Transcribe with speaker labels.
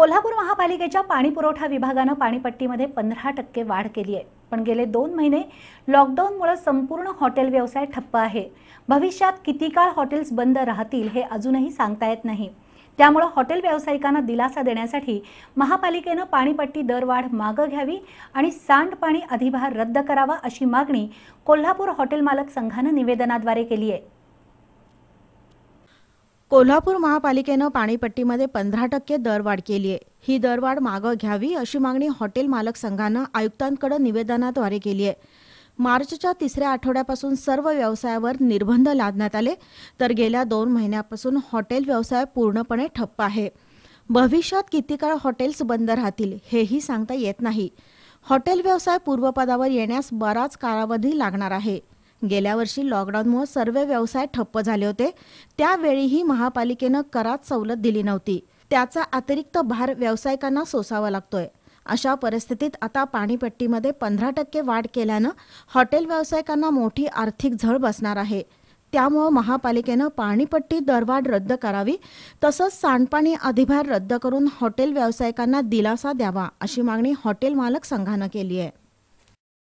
Speaker 1: कोल्हापूर महापालिकेच्या पाणीपुरवठा विभागानं पाणीपट्टीमध्ये पंधरा टक्के वाढ केली आहे पण गेले दोन महिने लॉकडाऊनमुळे संपूर्ण हॉटेल व्यवसाय ठप्प आहे भविष्यात किती काळ हॉटेल्स बंद राहतील हे अजूनही सांगता येत नाही त्यामुळे हॉटेल व्यावसायिकांना दिलासा देण्यासाठी महापालिकेनं पाणीपट्टी दरवाढ मागं घ्यावी आणि सांडपाणी अधिभार रद्द करावा अशी मागणी कोल्हापूर हॉटेल मालक संघानं निवेदनाद्वारे केली आहे
Speaker 2: कोल्हापूर महापालिकेनं पाणीपट्टीमध्ये पंधरा टक्के दरवाढ केली आहे ही दरवाढ मागं घ्यावी अशी मागणी हॉटेल मालक संघानं आयुक्तांकडे निवेदनाद्वारे केली आहे मार्चच्या तिसऱ्या आठवड्यापासून सर्व व्यवसायावर निर्बंध लादण्यात आले तर गेल्या दोन महिन्यापासून हॉटेल व्यवसाय पूर्णपणे ठप्प आहे भविष्यात किती काळ हॉटेल्स बंद राहतील हेही सांगता येत नाही हॉटेल व्यवसाय पूर्वपदावर येण्यास बराच कालावधी लागणार आहे गेल्या वर्षी लॉकडाऊनमुळे सर्व व्यवसाय ठप्प झाले होते त्यावेळीही महापालिकेनं करात सवलत दिली नव्हती त्याचा अतिरिक्त भार व्यावसायिकांना सोसावा लागतोय अशा परिस्थितीत आता पाणीपट्टीमध्ये पंधरा टक्के वाढ केल्यानं हॉटेल व्यावसायिकांना मोठी आर्थिक झळ बसणार आहे त्यामुळं महापालिकेनं पाणीपट्टी दरवाढ रद्द करावी तसंच सांडपाणी अधिभार रद्द करून हॉटेल व्यावसायिकांना दिलासा द्यावा अशी मागणी हॉटेल मालक संघानं केली आहे